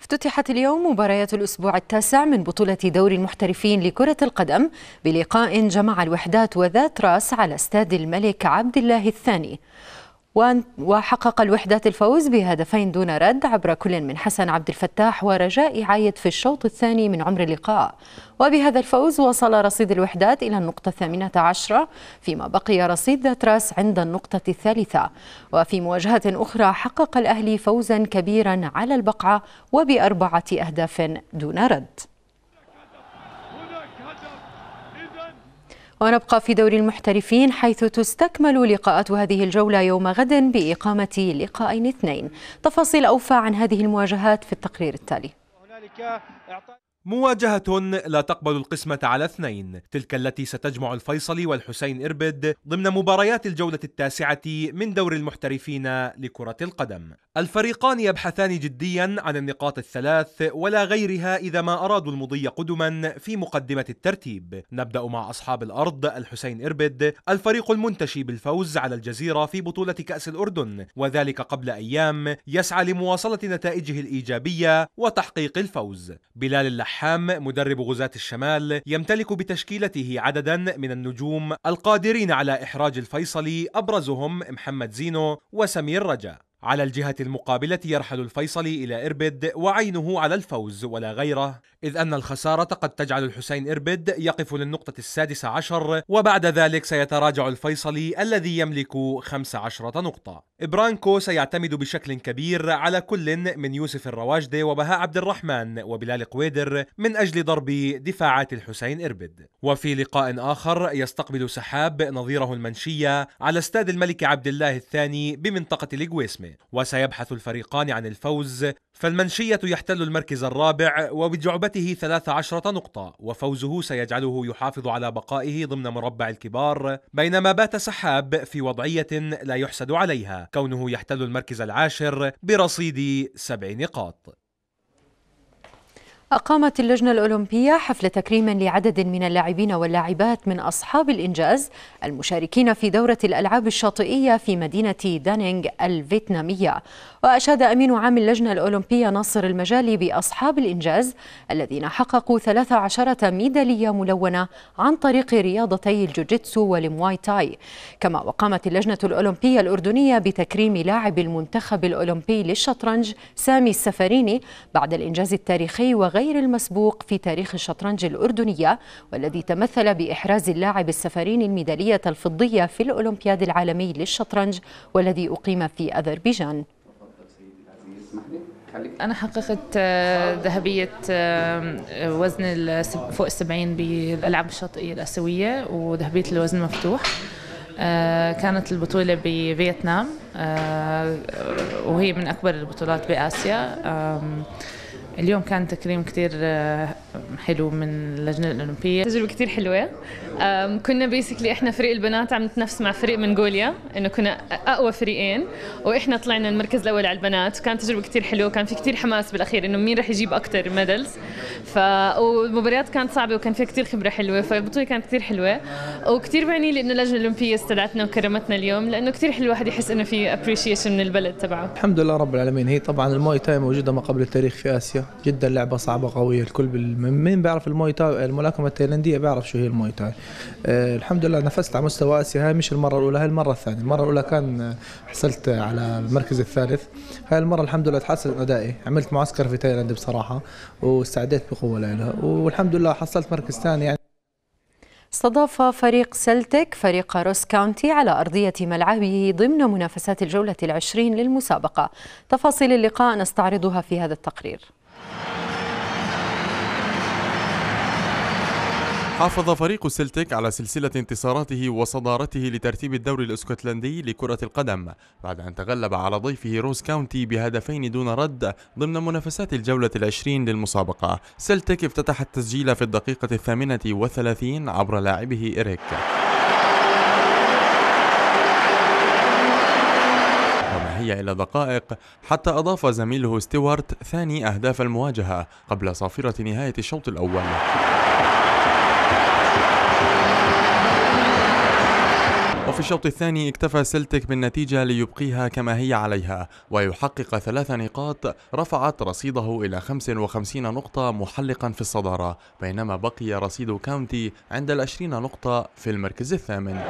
افتتحت اليوم مباريات الأسبوع التاسع من بطولة دوري المحترفين لكرة القدم بلقاء جمع الوحدات وذات راس على استاد الملك عبد الله الثاني وحقق الوحدات الفوز بهدفين دون رد عبر كل من حسن عبد الفتاح ورجاء عايد في الشوط الثاني من عمر اللقاء وبهذا الفوز وصل رصيد الوحدات إلى النقطة الثامنة عشرة فيما بقي رصيد ذات راس عند النقطة الثالثة وفي مواجهة أخرى حقق الأهلي فوزا كبيرا على البقعة وبأربعة أهداف دون رد ونبقى في دوري المحترفين حيث تستكمل لقاءات هذه الجولة يوم غد بإقامة لقاءين اثنين تفاصيل أوفى عن هذه المواجهات في التقرير التالي مواجهة لا تقبل القسمة على اثنين تلك التي ستجمع الفيصلي والحسين إربد ضمن مباريات الجولة التاسعة من دور المحترفين لكرة القدم الفريقان يبحثان جديا عن النقاط الثلاث ولا غيرها إذا ما أرادوا المضي قدما في مقدمة الترتيب نبدأ مع أصحاب الأرض الحسين إربد الفريق المنتشي بالفوز على الجزيرة في بطولة كأس الأردن وذلك قبل أيام يسعى لمواصلة نتائجه الإيجابية وتحقيق الفوز بلال حام مدرب غزاة الشمال يمتلك بتشكيلته عددا من النجوم القادرين على إحراج الفيصلي أبرزهم محمد زينو وسمير رجا على الجهة المقابلة يرحل الفيصلي إلى إربد وعينه على الفوز ولا غيره إذ أن الخسارة قد تجعل الحسين إربد يقف للنقطة السادسة عشر وبعد ذلك سيتراجع الفيصلي الذي يملك خمس عشرة نقطة برانكو سيعتمد بشكل كبير على كل من يوسف الرواجدي وبهاء عبد الرحمن وبلال قويدر من أجل ضرب دفاعات الحسين إربد وفي لقاء آخر يستقبل سحاب نظيره المنشية على استاد الملك عبد الله الثاني بمنطقة الجويسمة وسيبحث الفريقان عن الفوز فالمنشية يحتل المركز الرابع وبجعبته 13 نقطة وفوزه سيجعله يحافظ على بقائه ضمن مربع الكبار بينما بات سحاب في وضعية لا يحسد عليها كونه يحتل المركز العاشر برصيد سبع نقاط أقامت اللجنة الأولمبية حفل تكريم لعدد من اللاعبين واللاعبات من أصحاب الإنجاز المشاركين في دورة الألعاب الشاطئية في مدينة دانينغ الفيتنامية وأشاد أمين عام اللجنة الأولمبية ناصر المجالي بأصحاب الإنجاز الذين حققوا 13 ميدالية ملونة عن طريق رياضتي الجوجيتسو والمواي تاي كما وقامت اللجنة الأولمبية الأردنية بتكريم لاعب المنتخب الأولمبي للشطرنج سامي السفريني بعد الإنجاز التاريخي وغير غير المسبوق في تاريخ الشطرنج الأردنية والذي تمثل بإحراز اللاعب السفرين الميدالية الفضية في الأولمبياد العالمي للشطرنج والذي أقيم في أذربيجان أنا حققت آه، ذهبية آه، آه، وزن فوق السبعين بالألعاب الشاطئية الآسيوية وذهبية الوزن المفتوح كانت البطولة بفيتنام وهي من أكبر البطولات بآسيا اليوم كان تكريم كثير آه، حلو من اللجنه الاولمبيه تجربه كثير حلوه كنا بيسكلي احنا فريق البنات عم نتنافس مع فريق منغوليا انه كنا اقوى فريقين واحنا طلعنا المركز الاول على البنات وكانت تجربه كثير حلوه وكان في كثير حماس بالاخير انه مين رح يجيب اكثر ميدلز ف والمباريات كانت صعبه وكان فيها كثير خبره حلوه فالبطوله كانت كثير حلوه وكثير بعني لي انه اللجنه الاولمبيه استدعتنا وكرمتنا اليوم لانه كثير حلو الواحد يحس انه في ابريشيشن من البلد تبعه الحمد لله رب العالمين هي طبعا الماي تاي موجوده ما قبل التاريخ في اسيا جدا لعبه صعبه قويه الكل مين بيعرف الموي تاي الملاكمه التايلانديه بيعرف شو هي الموي تاي آه، الحمد لله نفست على مستوى اسيا هاي مش المره الاولى هاي المره الثانيه المره الاولى كان حصلت على المركز الثالث هاي المره الحمد لله تحسن ادائي عملت معسكر في تايلاند بصراحه واستعديت بقوه لها والحمد لله حصلت مركز ثاني يعني استضاف فريق سلتك فريق روس كاونتي على أرضية ملعبه ضمن منافسات الجولة العشرين للمسابقة تفاصيل اللقاء نستعرضها في هذا التقرير حافظ فريق سلتيك على سلسلة انتصاراته وصدارته لترتيب الدوري الاسكتلندي لكرة القدم بعد أن تغلب على ضيفه روز كاونتي بهدفين دون رد ضمن منافسات الجولة العشرين للمسابقة سلتيك افتتح التسجيل في الدقيقة الثامنة والثلاثين عبر لاعبه إريك هي إلى دقائق حتى أضاف زميله ستيوارت ثاني أهداف المواجهة قبل صافرة نهاية الشوط الأول في الشوط الثاني اكتفى سلتك بالنتيجة ليبقيها كما هي عليها ويحقق ثلاث نقاط رفعت رصيده إلى 55 نقطة محلقا في الصدارة بينما بقي رصيد كاونتي عند العشرين نقطة في المركز الثامن